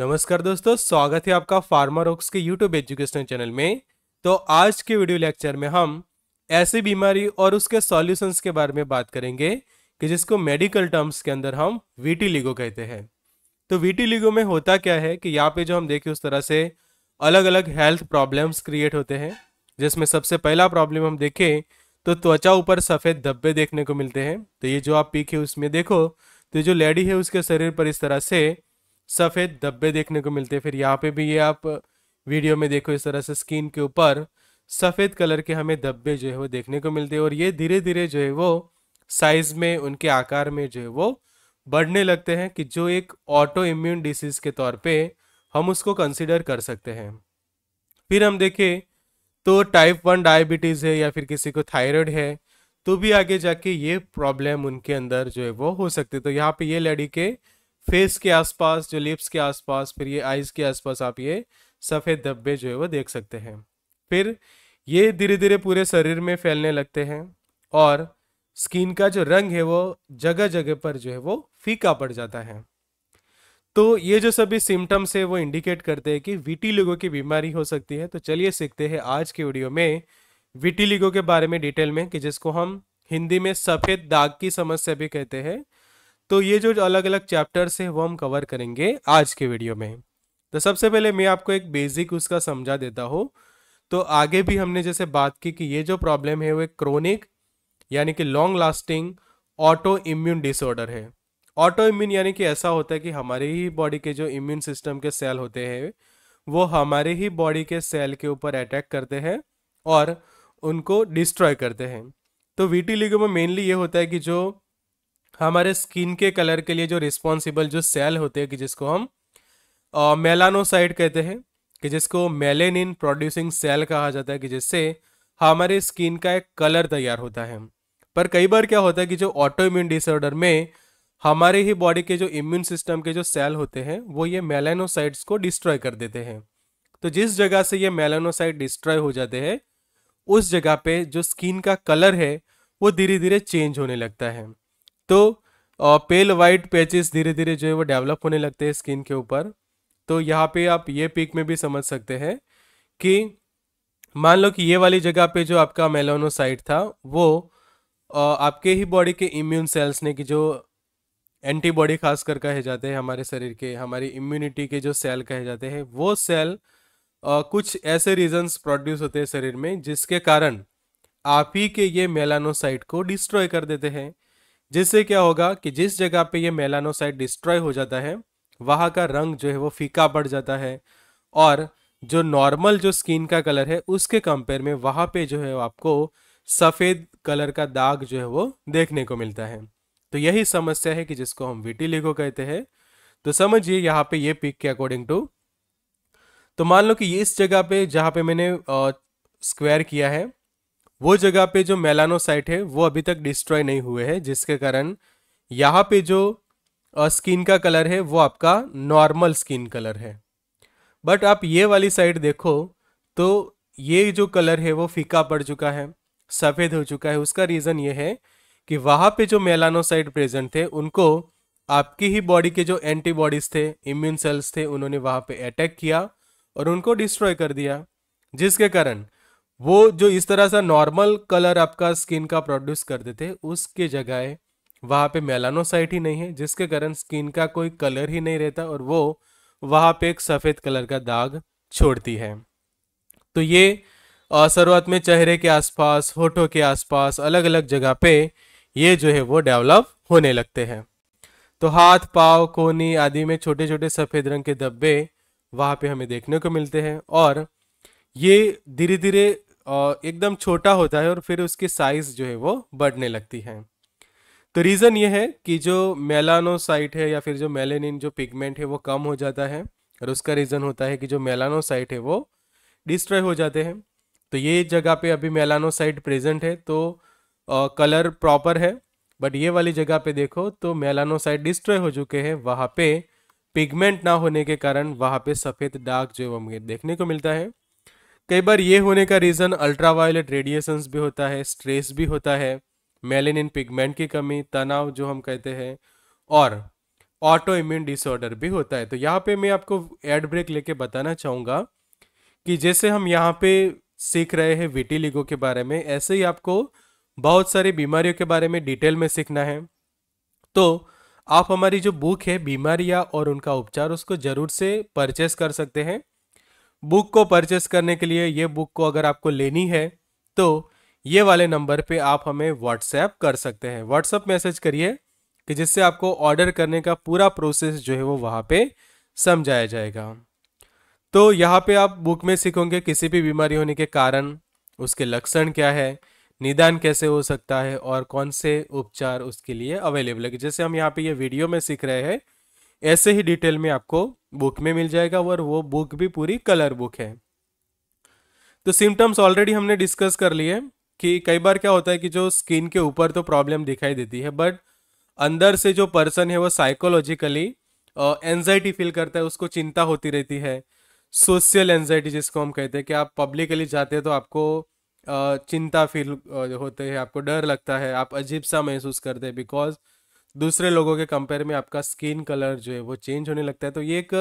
नमस्कार दोस्तों स्वागत है आपका फार्मा रॉक्स के यूट्यूब एजुकेशनल चैनल में तो आज के वीडियो लेक्चर में हम ऐसी बीमारी और उसके सॉल्यूशंस के बारे में बात करेंगे कि जिसको मेडिकल टर्म्स के अंदर हम वीटी कहते हैं तो वीटी में होता क्या है कि यहाँ पे जो हम देखें उस तरह से अलग अलग हेल्थ प्रॉब्लम्स क्रिएट होते हैं जिसमें सबसे पहला प्रॉब्लम हम देखें तो त्वचा ऊपर सफ़ेद धब्बे देखने को मिलते हैं तो ये जो आप पीखे उसमें देखो तो जो लेडी है उसके शरीर पर इस तरह से सफ़ेद धब्बे देखने को मिलते हैं फिर यहाँ पे भी ये आप वीडियो में देखो इस तरह से स्किन के ऊपर सफ़ेद कलर के हमें धब्बे जो है वो देखने को मिलते हैं और ये धीरे धीरे जो है वो साइज़ में उनके आकार में जो है वो बढ़ने लगते हैं कि जो एक ऑटो इम्यून डिसीज़ के तौर पर हम उसको कंसिडर कर सकते हैं फिर हम देखें तो टाइप वन डायबिटीज़ है या फिर किसी को थायराइड है तो भी आगे जाके ये प्रॉब्लम उनके अंदर जो है वो हो सकती है तो यहाँ पे ये लड़ी के फेस के आसपास जो लिप्स के आसपास फिर ये आइज़ के आसपास आप ये सफ़ेद धब्बे जो है वो देख सकते हैं फिर ये धीरे धीरे पूरे शरीर में फैलने लगते हैं और स्किन का जो रंग है वो जगह जगह पर जो है वो फीका पड़ जाता है तो ये जो सभी सिम्टम्स है वो इंडिकेट करते हैं कि विटिलिगो की बीमारी हो सकती है तो चलिए सीखते हैं आज के वीडियो में विटिलिगो के बारे में डिटेल में कि जिसको हम हिंदी में सफ़ेद दाग की समस्या भी कहते हैं तो ये जो अलग अलग चैप्टर्स हैं वो हम कवर करेंगे आज के वीडियो में तो सबसे पहले मैं आपको एक बेसिक उसका समझा देता हूँ तो आगे भी हमने जैसे बात की कि ये जो प्रॉब्लम है वो एक क्रोनिक यानी कि long lasting auto immune disorder है ऑटो इम्यून यानी कि ऐसा होता है कि हमारे ही बॉडी के जो इम्यून सिस्टम के सेल होते हैं वो हमारे ही बॉडी के सेल के ऊपर अटैक करते हैं और उनको डिस्ट्रॉय करते हैं तो वीटी लीगो में मेनली ये होता है कि जो हमारे स्किन के कलर के लिए जो रिस्पॉन्सिबल जो सेल होते हैं कि जिसको हम मेलानोसाइड कहते हैं कि जिसको मेलेनिन प्रोड्यूसिंग सेल कहा जाता है कि जिससे हमारे स्किन का एक कलर तैयार होता है पर कई बार क्या होता है कि जो ऑटो इम्यून डिसऑर्डर में हमारे ही बॉडी के जो इम्यून सिस्टम के जो सेल होते हैं वो ये मेलानोसाइट्स को डिस्ट्रॉय कर देते हैं तो जिस जगह से ये मेलानोसाइट डिस्ट्रॉय हो जाते हैं उस जगह पे जो स्किन का कलर है वो धीरे धीरे चेंज होने लगता है तो पेल वाइट पैचेस धीरे धीरे जो है वो डेवलप होने लगते हैं स्किन के ऊपर तो यहाँ पे आप ये पिक में भी समझ सकते हैं कि मान लो कि ये वाली जगह पे जो आपका मेलानोसाइट था वो आपके ही बॉडी के इम्यून सेल्स ने कि जो एंटीबॉडी खास कर कहे जाते हैं हमारे शरीर के हमारी इम्यूनिटी के जो सेल कहे जाते हैं वो सेल आ, कुछ ऐसे रीजंस प्रोड्यूस होते हैं शरीर में जिसके कारण आप ही के ये मेलानोसाइट को डिस्ट्रॉय कर देते हैं जिससे क्या होगा कि जिस जगह पे ये मेलानोसाइट डिस्ट्रॉय हो जाता है वहाँ का रंग जो है वो फीका पड़ जाता है और जो नॉर्मल जो स्किन का कलर है उसके कंपेयर में वहाँ पे जो है आपको सफ़ेद कलर का दाग जो है वो देखने को मिलता है तो यही समस्या है कि जिसको हम विटिलिगो कहते हैं तो समझिए यहाँ पे ये पिक के अकॉर्डिंग टू तो मान लो कि इस जगह पे जहाँ पे मैंने स्क्वायर किया है वो जगह पे जो मेलानोसाइट है वो अभी तक डिस्ट्रॉय नहीं हुए हैं जिसके कारण यहाँ पे जो स्किन का कलर है वो आपका नॉर्मल स्किन कलर है बट आप ये वाली साइड देखो तो ये जो कलर है वो फीका पड़ चुका है सफ़ेद हो चुका है उसका रीज़न ये है कि वहाँ पे जो मेलानोसाइट प्रेजेंट थे उनको आपकी ही बॉडी के जो एंटीबॉडीज़ थे इम्यून सेल्स थे उन्होंने वहाँ पे अटैक किया और उनको डिस्ट्रॉय कर दिया जिसके कारण वो जो इस तरह सा नॉर्मल कलर आपका स्किन का प्रोड्यूस करते थे उसके जगह वहाँ पे मेलानोसाइट ही नहीं है जिसके कारण स्किन का कोई कलर ही नहीं रहता और वो वहाँ पे एक सफ़ेद कलर का दाग छोड़ती है तो ये शुरुआत में चेहरे के आसपास होठों के आसपास अलग अलग जगह पे ये जो है वो डेवलप होने लगते हैं तो हाथ पाव कोनी आदि में छोटे छोटे सफ़ेद रंग के धब्बे वहाँ पे हमें देखने को मिलते हैं और ये धीरे धीरे एकदम छोटा होता है और फिर उसकी साइज़ जो है वो बढ़ने लगती है तो रीज़न ये है कि जो मेलानोसाइट है या फिर जो मेलेनिन जो पिगमेंट है वो कम हो जाता है और उसका रीज़न होता है कि जो मेलानोसाइट है वो डिस्ट्रॉय हो जाते हैं तो ये जगह पे अभी मेलानोसाइट प्रेजेंट है तो कलर प्रॉपर है बट ये वाली जगह पे देखो तो मेलानोसाइट डिस्ट्रॉय हो चुके हैं वहाँ पे पिगमेंट ना होने के कारण वहाँ पे सफ़ेद डार्क जो है वो देखने को मिलता है कई बार ये होने का रीज़न अल्ट्रावायलेट रेडिएशंस भी होता है स्ट्रेस भी होता है मेलेनिन पिगमेंट की कमी तनाव जो हम कहते हैं और ऑटो इम्यून डिसऑर्डर भी होता है तो यहाँ पे मैं आपको एड ब्रेक लेके बताना चाहूँगा कि जैसे हम यहाँ पे सीख रहे हैं लिगो के बारे में ऐसे ही आपको बहुत सारी बीमारियों के बारे में डिटेल में सीखना है तो आप हमारी जो बुक है बीमारियाँ और उनका उपचार उसको ज़रूर से परचेस कर सकते हैं बुक को परचेस करने के लिए ये बुक को अगर आपको लेनी है तो ये वाले नंबर पे आप हमें व्हाट्सएप कर सकते हैं व्हाट्सएप मैसेज करिए कि जिससे आपको ऑर्डर करने का पूरा प्रोसेस जो है वो वहाँ पे समझाया जाएगा तो यहाँ पे आप बुक में सीखोगे किसी भी बीमारी होने के कारण उसके लक्षण क्या है निदान कैसे हो सकता है और कौन से उपचार उसके लिए अवेलेबल है जैसे हम यहाँ पे ये वीडियो में सीख रहे हैं ऐसे ही डिटेल में आपको बुक में मिल जाएगा और वो बुक भी पूरी कलर बुक है तो सिम्टम्स ऑलरेडी हमने डिस्कस कर लिए कि कई बार क्या होता है कि जो स्किन के ऊपर तो प्रॉब्लम दिखाई देती है बट अंदर से जो पर्सन है वो साइकोलॉजिकली एनजाइटी फील करता है उसको चिंता होती रहती है सोशल एनजाइटी जिसको हम कहते हैं कि आप पब्लिकली जाते हैं तो आपको चिंता फील होते हैं आपको डर लगता है आप अजीब सा महसूस करते हैं बिकॉज दूसरे लोगों के कंपेयर में आपका स्किन कलर जो है वो चेंज होने लगता है तो ये एक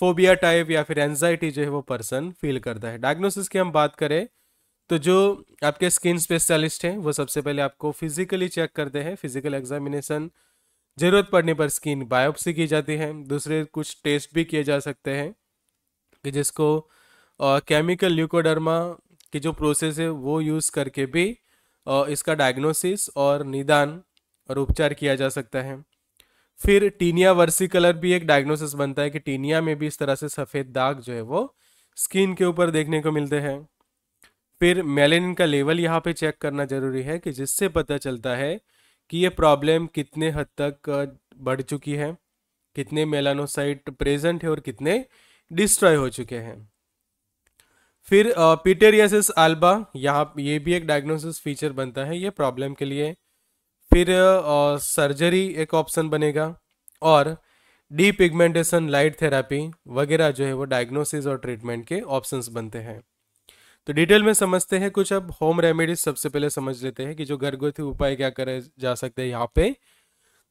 फोबिया टाइप या फिर एनजाइटी जो है वो पर्सन फील करता है डायग्नोसिस की हम बात करें तो जो आपके स्किन स्पेशलिस्ट हैं वो सबसे पहले आपको फिजिकली चेक करते हैं फिजिकल एग्जामिनेशन जरूरत पड़ने पर स्किन बायोप्सी की जाती है दूसरे कुछ टेस्ट भी किए जा सकते हैं कि जिसको केमिकल ल्यूकोडर्मा की जो प्रोसेस है वो यूज़ करके भी आ, इसका डायग्नोसिस और निदान और उपचार किया जा सकता है फिर टीनिया वर्सी कलर भी एक डायग्नोसिस बनता है कि टीनिया में भी इस तरह से सफ़ेद दाग जो है वो स्किन के ऊपर देखने को मिलते हैं फिर मेलेनिन का लेवल यहाँ पे चेक करना ज़रूरी है कि जिससे पता चलता है कि ये प्रॉब्लम कितने हद तक बढ़ चुकी है कितने मेलानोसाइट प्रेजेंट है और कितने डिस्ट्रॉय हो चुके हैं फिर पीटेरियासिस आल्बा यहाँ ये भी एक डायग्नोसिस फीचर बनता है ये प्रॉब्लम के लिए फिर सर्जरी एक ऑप्शन बनेगा और डी पिगमेंटेशन लाइट थेरापी वगैरह जो है वो डायग्नोसिस और ट्रीटमेंट के ऑप्शंस बनते हैं तो डिटेल में समझते हैं कुछ अब होम रेमेडीज सबसे पहले समझ लेते हैं कि जो गर्भवती उपाय क्या करे जा सकते हैं यहाँ पे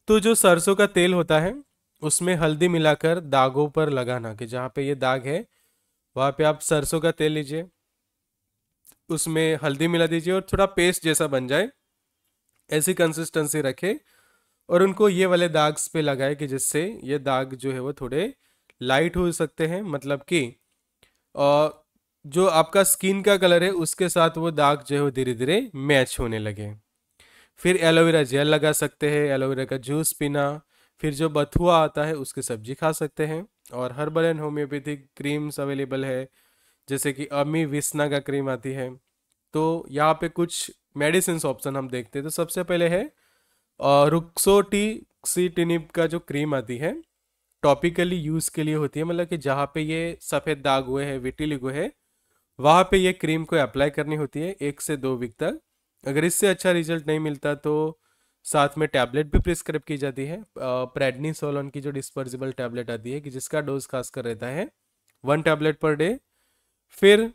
तो जो सरसों का तेल होता है उसमें हल्दी मिलाकर दागों पर लगाना कि जहाँ पे ये दाग है वहाँ पे आप सरसों का तेल लीजिए उसमें हल्दी मिला दीजिए और थोड़ा पेस्ट जैसा बन जाए ऐसी कंसिस्टेंसी रखें और उनको ये वाले दाग्स पे लगाए कि जिससे ये दाग जो है वो थोड़े लाइट हो सकते हैं मतलब कि जो आपका स्किन का कलर है उसके साथ वो दाग जो है वो धीरे धीरे मैच होने लगे फिर एलोवेरा जेल लगा सकते हैं एलोवेरा का जूस पीना फिर जो बथुआ आता है उसकी सब्जी खा सकते हैं और herbal and homeopathic creams available है जैसे कि अमी विस्ना का क्रीम आती है तो यहाँ पे कुछ मेडिसिन ऑप्शन हम देखते हैं तो सबसे पहले है रुक्सोटीक्सीटिनिब का जो क्रीम आती है टॉपिकली यूज़ के लिए होती है मतलब कि जहाँ पे ये सफ़ेद दाग हुए हैं विटिलिग हुए है वहाँ पे ये क्रीम को अप्लाई करनी होती है एक से दो वीक तक अगर इससे अच्छा रिजल्ट नहीं मिलता तो साथ में टैबलेट भी प्रिस्क्राइब की जाती है प्रेडनीसोलोन की जो डिस्पर्जिबल टैबलेट आती है कि जिसका डोज खासकर रहता है वन टैबलेट पर डे फिर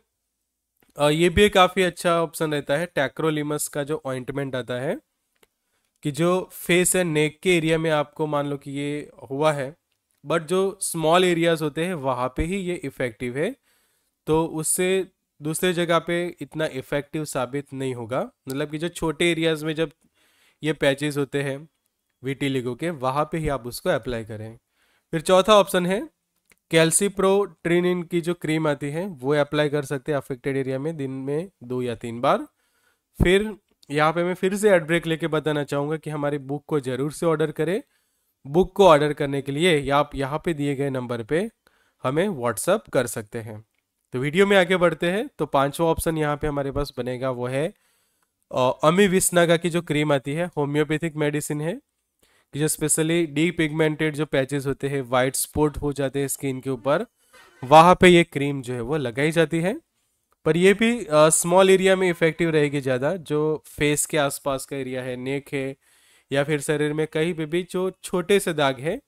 ये भी काफ़ी अच्छा ऑप्शन रहता है टैक्रोलिमस का जो ऑइंटमेंट आता है कि जो फेस है नेक के एरिया में आपको मान लो कि ये हुआ है बट जो स्मॉल एरियाज होते हैं वहाँ पे ही ये इफ़ेक्टिव है तो उससे दूसरे जगह पे इतना इफ़ेक्टिव साबित नहीं होगा मतलब कि जो छोटे एरियाज में जब ये पैचेज होते हैं वीटी लिगो के वहाँ पे ही आप उसको अप्लाई करें फिर चौथा ऑप्शन है ट्रीन इन की जो क्रीम आती है वो अप्लाई कर सकते हैं अफेक्टेड एरिया में दिन में दो या तीन बार फिर यहाँ पे मैं फिर से एड ब्रेक लेके बताना चाहूँगा कि हमारी बुक को ज़रूर से ऑर्डर करें बुक को ऑर्डर करने के लिए आप यहाँ पे दिए गए नंबर पे हमें व्हाट्सअप कर सकते हैं तो वीडियो में आगे बढ़ते हैं तो पांचवा ऑप्शन यहाँ पे हमारे पास बनेगा वो है अमी विस्नागा की जो क्रीम आती है होम्योपैथिक मेडिसिन है कि जो स्पेशली डी पिगमेंटेड जो पैचेस होते हैं वाइट स्पॉट हो जाते हैं स्किन के ऊपर वहाँ पे ये क्रीम जो है वो लगाई जाती है पर ये भी स्मॉल एरिया में इफेक्टिव रहेगी ज़्यादा जो फेस के आसपास का एरिया है नेक है या फिर शरीर में कहीं पे भी जो छोटे से दाग है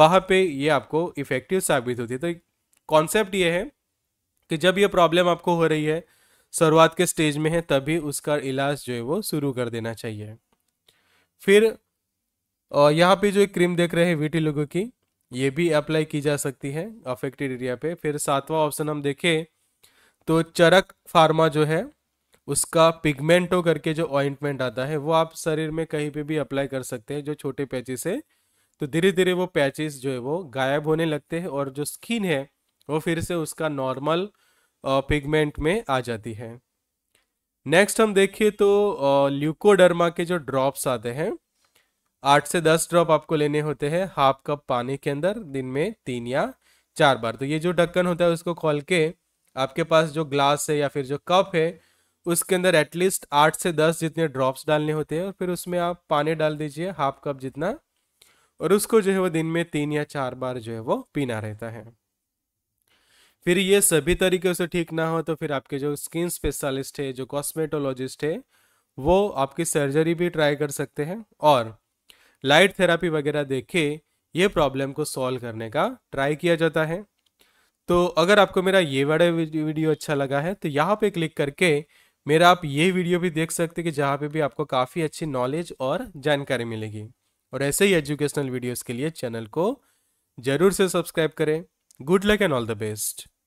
वहाँ पे ये आपको इफेक्टिव साबित होती है तो कॉन्सेप्ट ये है कि जब ये प्रॉब्लम आपको हो रही है शुरुआत के स्टेज में है तभी उसका इलाज जो है वो शुरू कर देना चाहिए फिर और यहाँ पे जो एक क्रीम देख रहे हैं वीटी लोगों की ये भी अप्लाई की जा सकती है अफेक्टेड एरिया पे फिर सातवां ऑप्शन हम देखें तो चरक फार्मा जो है उसका पिगमेंटो करके जो ऑइंटमेंट आता है वो आप शरीर में कहीं पे भी अप्लाई कर सकते हैं जो छोटे पैचेस है तो धीरे धीरे वो पैचेस जो है वो गायब होने लगते हैं और जो स्किन है वो फिर से उसका नॉर्मल पिगमेंट में आ जाती है नेक्स्ट हम देखिए तो ल्यूकोडर्मा के जो ड्रॉप्स आते हैं आठ से दस ड्रॉप आपको लेने होते हैं हाफ कप पानी के अंदर दिन में तीन या चार बार तो ये जो ढक्कन होता है उसको खोल के आपके पास जो ग्लास है या फिर जो कप है उसके अंदर एटलीस्ट आठ से दस जितने ड्रॉप्स डालने होते हैं और फिर उसमें आप पानी डाल दीजिए हाफ कप जितना और उसको जो है वो दिन में तीन या चार बार जो है वो पीना रहता है फिर ये सभी तरीके से ठीक ना हो तो फिर आपके जो स्किन स्पेशलिस्ट है जो कॉस्मेटोलॉजिस्ट है वो आपकी सर्जरी भी ट्राई कर सकते हैं और लाइट थेरापी वगैरह दे के ये प्रॉब्लम को सॉल्व करने का ट्राई किया जाता है तो अगर आपको मेरा ये वाला वीडियो अच्छा लगा है तो यहाँ पे क्लिक करके मेरा आप ये वीडियो भी देख सकते हैं कि जहाँ पे भी आपको काफ़ी अच्छी नॉलेज और जानकारी मिलेगी और ऐसे ही एजुकेशनल वीडियोस के लिए चैनल को ज़रूर से सब्सक्राइब करें good luck and all the best